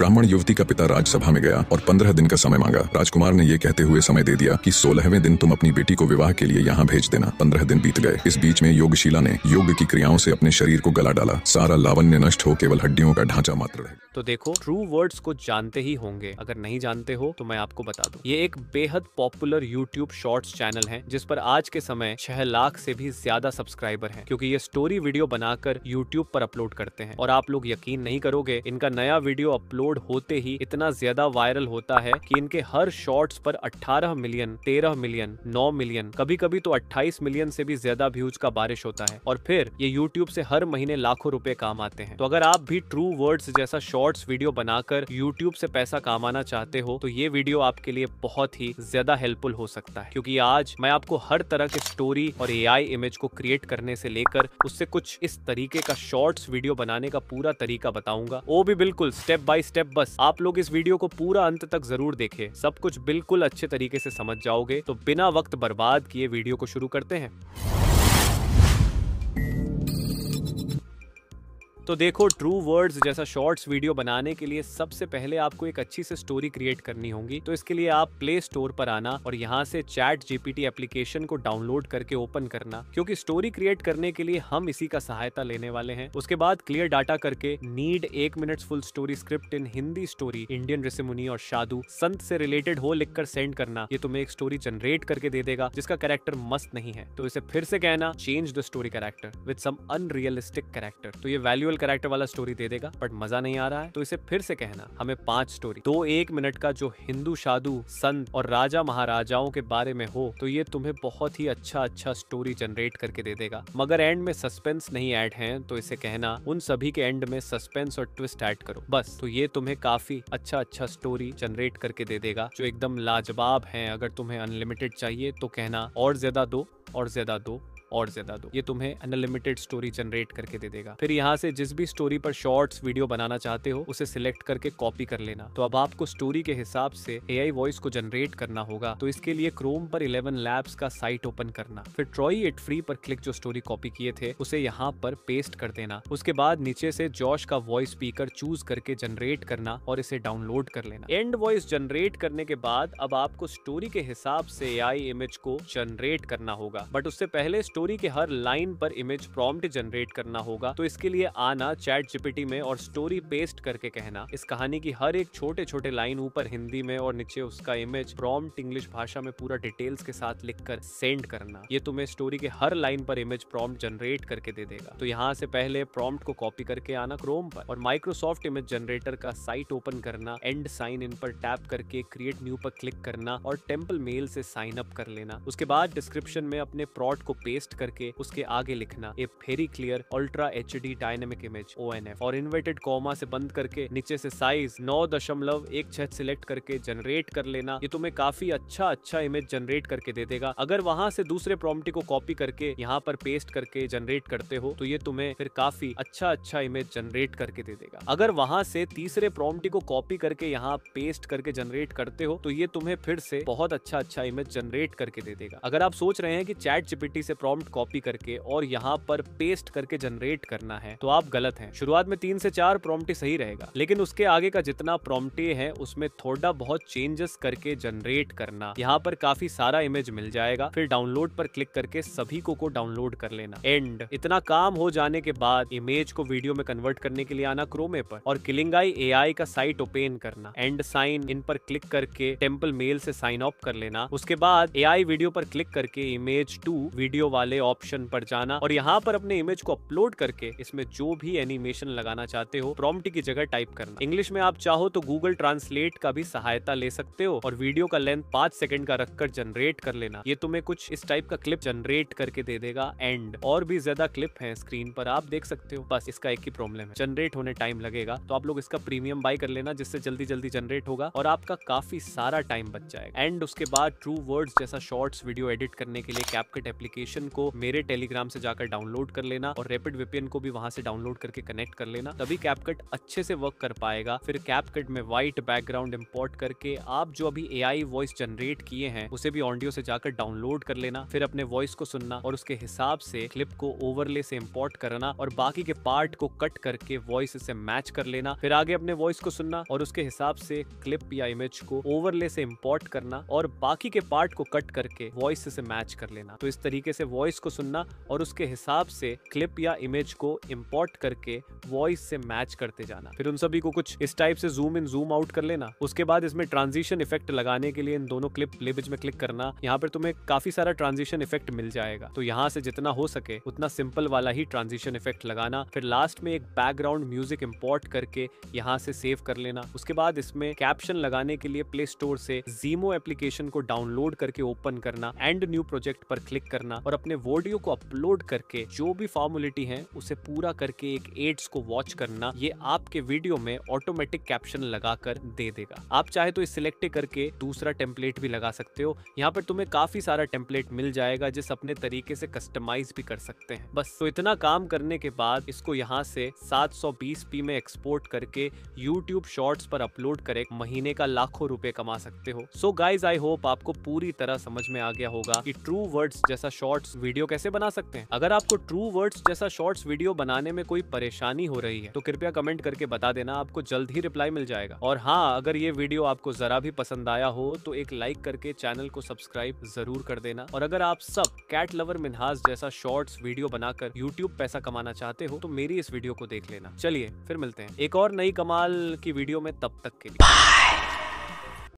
ब्राह्मण युवती का पिता राज्यसभा में गया और पंद्रह दिन का समय मांगा राजकुमार ने यह कहते हुए समय दे दिया कि सोलहवें दिन तुम अपनी बेटी को विवाह के लिए यहाँ भेज देना पंद्रह दिन बीत गए इस बीच में योगशिला ने योग की क्रियाओं से अपने शरीर को गला डाला सारा लावण्य नष्ट हो केवल हड्डियों का ढांचा मात्र रहेगा तो देखो ट्रू वर्ड्स को जानते ही होंगे अगर नहीं जानते हो तो मैं आपको बता दू ये एक बेहद पॉपुलर यूट्यूब शॉर्ट्स चैनल है जिस पर आज के समय छह लाख से भी ज्यादा सब्सक्राइबर हैं क्योंकि ये स्टोरी वीडियो बनाकर यूट्यूब पर अपलोड करते हैं और आप लोग यकीन नहीं करोगे इनका नया वीडियो अपलोड होते ही इतना ज्यादा वायरल होता है की इनके हर शॉर्ट्स पर अठारह मिलियन तेरह मिलियन नौ मिलियन कभी कभी तो अट्ठाईस मिलियन से भी ज्यादा व्यूज का बारिश होता है और फिर ये यूट्यूब से हर महीने लाखों रुपए काम आते हैं तो अगर आप भी ट्रू वर्ड्स जैसा शॉर्ट शॉर्ट्स वीडियो बनाकर यूट्यूब से पैसा कमाना चाहते हो तो ये वीडियो आपके लिए बहुत ही ज्यादा हेल्पफुल हो सकता है क्योंकि आज मैं आपको हर तरह की स्टोरी और एआई इमेज को क्रिएट करने से लेकर उससे कुछ इस तरीके का शॉर्ट्स वीडियो बनाने का पूरा तरीका बताऊंगा वो भी बिल्कुल स्टेप बाय स्टेप बस आप लोग इस वीडियो को पूरा अंत तक जरूर देखे सब कुछ बिल्कुल अच्छे तरीके से समझ जाओगे तो बिना वक्त बर्बाद किए वीडियो को शुरू करते हैं तो देखो ट्रू वर्ड्स जैसा शॉर्ट्स वीडियो बनाने के लिए सबसे पहले आपको एक अच्छी से स्टोरी क्रिएट करनी होगी तो इसके लिए आप प्ले स्टोर पर आना और यहाँ से चैट जीपीटी एप्लीकेशन को डाउनलोड करके ओपन करना क्योंकि स्टोरी क्रिएट करने के लिए हम इसी का सहायता लेने वाले हैं उसके बाद क्लियर डाटा करके नीड एक minute full story script in Hindi story Indian रिसिमुनी और शादु संत से रिलेटेड हो लिख सेंड करना ये तुम्हें एक स्टोरी जनरेट करके दे देगा जिसका कैरेक्टर मस्त नहीं है तो इसे फिर से कहना change the story character with some unrealistic character तो ये वैल्यूएल कैरेक्टर वाला स्टोरी दे देगा बट मजा नहीं आ रहा है तो इसे फिर से कहना हमें पांच स्टोरी दो एक मिनट का जो हिंदू साधु संत और राजा महाराजाओं के बारे में हो तो ये तुम्हें बहुत ही अच्छा अच्छा स्टोरी जनरेट करके दे देगा मगर एंड में सस्पेंस नहीं ऐड है तो इसे कहना उन सभी के एंड में सस्पेंस और ट्विस्ट ऐड करो बस तो ये तुम्हें काफी अच्छा अच्छा स्टोरी जनरेट करके दे देगा जो एकदम लाजवाब है अगर तुम्हें अनलिमिटेड चाहिए तो कहना और ज्यादा दो और ज्यादा दो और ज्यादा दो ये तुम्हें अनलिमिटेड स्टोरी जनरेट करके दे देगा फिर यहाँ से जिस भी स्टोरी पर शॉर्ट्स वीडियो बनाना चाहते हो उसे सिलेक्ट करके कॉपी कर लेना तो अब आपको स्टोरी के हिसाब से ए वॉइस को जनरेट करना होगा तो इसके लिए क्रोम पर इलेवन लैब्स का साइट ओपन करना फिर ट्रॉई इट फ्री पर क्लिक जो स्टोरी कॉपी किए थे उसे यहाँ पर पेस्ट कर देना उसके बाद नीचे से जॉश का वॉइस स्पीकर चूज करके जनरेट करना और इसे डाउनलोड कर लेना एंड वॉइस जनरेट करने के बाद अब आपको स्टोरी के हिसाब से एआई इमेज को जनरेट करना होगा बट उससे पहले स्टोरी स्टोरी के हर लाइन पर इमेज प्रॉम्प्ट जनरेट करना होगा तो इसके लिए आना चैट जीपीटी में और स्टोरी पेस्ट करके कहना इस कहानी की हर एक छोटे छोटे लाइन ऊपर हिंदी में और नीचे उसका इमेज प्रॉम्प्ट इंग्लिश भाषा में पूरा डिटेल्स के साथ लिख कर सेंड करना ये तुम्हें स्टोरी के हर लाइन पर इमेज प्रॉम्प्ट जनरेट करके दे देगा तो यहाँ से पहले प्रॉम्प्ट को कॉपी करके आना क्रोम पर और माइक्रोसॉफ्ट इमेज जनरेटर का साइट ओपन करना एंड साइन इन पर टैप करके क्रिएट न्यू पर क्लिक करना और टेम्पल मेल से साइन अप कर लेना उसके बाद डिस्क्रिप्शन में अपने प्रॉट को पेस्ट पेस्ट करके उसके आगे लिखना a very clear ultra H D dynamic image O N F और इन्वर्टेड कॉमा से बंद करके नीचे से साइज नौ दशमलव एक छह सिलेक्ट करके जनरेट कर लेना ये तुम्हें काफी अच्छा अच्छा इमेज जनरेट करके दे देगा अगर वहां से दूसरे प्रॉम्प्ट को कॉपी करके यहाँ पर पेस्ट करके जनरेट करते हो तो ये तुम्हें फिर काफी अच्छा अच्छा इमेज जनरेट करके दे देगा अगर वहां से तीसरे प्रॉपर्टी को कॉपी करके यहाँ पेस्ट करके जनरेट करते हो तो ये तुम्हें फिर से बहुत अच्छा अच्छा इमेज जनरेट करके दे देगा अगर आप सोच रहे हैं कि चैट जीपीटी से प्रॉम प्रॉम्प्ट कॉपी करके और यहाँ पर पेस्ट करके जनरेट करना है तो आप गलत हैं शुरुआत में तीन से चार प्रॉम्प्ट सही रहेगा लेकिन उसके आगे का जितना प्रॉम्प्ट है उसमें थोड़ा बहुत चेंजेस करके जनरेट करना यहाँ पर काफी सारा इमेज मिल जाएगा फिर डाउनलोड पर क्लिक करके सभी को को डाउनलोड कर लेना एंड इतना काम हो जाने के बाद इमेज को वीडियो में कन्वर्ट करने के लिए आना क्रोमे पर और किलिंगाई ए का साइट ओपन करना एंड साइन इन पर क्लिक करके टेम्पल मेल से साइन ऑफ कर लेना उसके बाद ए वीडियो पर क्लिक करके इमेज टू वीडियो वाले वाले ऑप्शन पर जाना और यहाँ पर अपने इमेज को अपलोड करके इसमें जो भी एनिमेशन लगाना चाहते हो प्रॉम्प्ट की जगह टाइप करना इंग्लिश में आप चाहो तो गूगल ट्रांसलेट का भी सहायता ले सकते हो और वीडियो का लेंथ पांच सेकंड का रखकर जनरेट कर लेना ये तुम्हें कुछ इस टाइप का क्लिप जनरेट करके दे देगा एंड और भी ज्यादा क्लिप है स्क्रीन पर आप देख सकते हो बस इसका एक ही प्रॉब्लम है जनरेट होने टाइम लगेगा तो आप लोग इसका प्रीमियम बाय कर लेना जिससे जल्दी जल्दी जनरेट होगा और आपका काफी सारा टाइम बच जाएगा एंड उसके बाद ट्रू वर्ड्स जैसा शॉर्ट्स वीडियो एडिट करने के लिए कैपकट एप्लीकेशन को को मेरे टेलीग्राम से जाकर डाउनलोड कर लेना और रेपिड वीपीएन को भी वहां से डाउनलोड करके कनेक्ट कर लेना तभी कैपकट अच्छे से वर्क कर पाएगा फिर कैपकट में व्हाइट बैकग्राउंड इम्पोर्ट करके आप जो अभी ए वॉइस जनरेट किए हैं उसे भी ऑडियो से जाकर डाउनलोड कर लेना फिर अपने वॉइस को सुनना और उसके हिसाब से क्लिप को ओवरले से इम्पोर्ट करना और बाकी के पार्ट को कट करके वॉइस से मैच कर लेना फिर आगे अपने वॉइस को सुनना और उसके हिसाब से क्लिप या इमेज को ओवरले से इम्पोर्ट करना और बाकी के पार्ट को कट करके वॉइस से मैच कर लेना तो इस तरीके से वॉइस वॉइस को सुनना और उसके हिसाब से क्लिप या इमेज को इम्पोर्ट करके वॉइस से मैच करते जाना फिर उन सभी को कुछ इस टाइप से जूम इन जूम आउट कर लेना उसके बाद इसमें ट्रांजिशन इफेक्ट लगाने के लिए इन दोनों क्लिप लेबिज में क्लिक करना यहाँ पर तुम्हें काफी सारा ट्रांजिशन इफेक्ट मिल जाएगा तो यहाँ से जितना हो सके उतना सिंपल वाला ही ट्रांजिशन इफेक्ट लगाना फिर लास्ट में एक बैकग्राउंड म्यूजिक इम्पोर्ट करके यहाँ से सेव कर लेना उसके बाद इसमें कैप्शन लगाने के लिए प्ले स्टोर से जीमो एप्लीकेशन को डाउनलोड करके ओपन करना एंड न्यू प्रोजेक्ट पर क्लिक करना और अपने अपने वोडियो को अपलोड करके जो भी फॉर्मुलिटी है उसे पूरा करके एक एड्स को वॉच करना ये आपके वीडियो में ऑटोमेटिक कैप्शन लगाकर दे देगा आप चाहे तो इस सिलेक्ट करके दूसरा टेम्पलेट भी लगा सकते हो यहाँ पर तुम्हें काफी सारा टेम्पलेट मिल जाएगा जिस अपने तरीके से कस्टमाइज भी कर सकते हैं बस तो इतना काम करने के बाद इसको यहाँ से 720p में एक्सपोर्ट करके यूट्यूब शॉर्ट्स पर अपलोड करे महीने का लाखों रुपए कमा सकते हो सो गाइज आई होप आपको पूरी तरह समझ में आ गया होगा की ट्रू वर्ड जैसा शॉर्ट्स वीडियो कैसे बना सकते हैं अगर आपको ट्रू वर्ड्स जैसा शॉर्ट्स वीडियो बनाने में कोई परेशानी हो रही है तो कृपया कमेंट करके बता देना आपको जल्द ही रिप्लाई मिल जाएगा और हाँ अगर ये वीडियो आपको जरा भी पसंद आया हो तो एक लाइक करके चैनल को सब्सक्राइब जरूर कर देना और अगर आप सब कैट लवर मिनहास जैसा शॉर्ट्स वीडियो बनाकर यूट्यूब पैसा कमाना चाहते हो तो मेरी इस वीडियो को देख लेना चलिए फिर मिलते हैं एक और नई कमाल की वीडियो में तब तक के लिए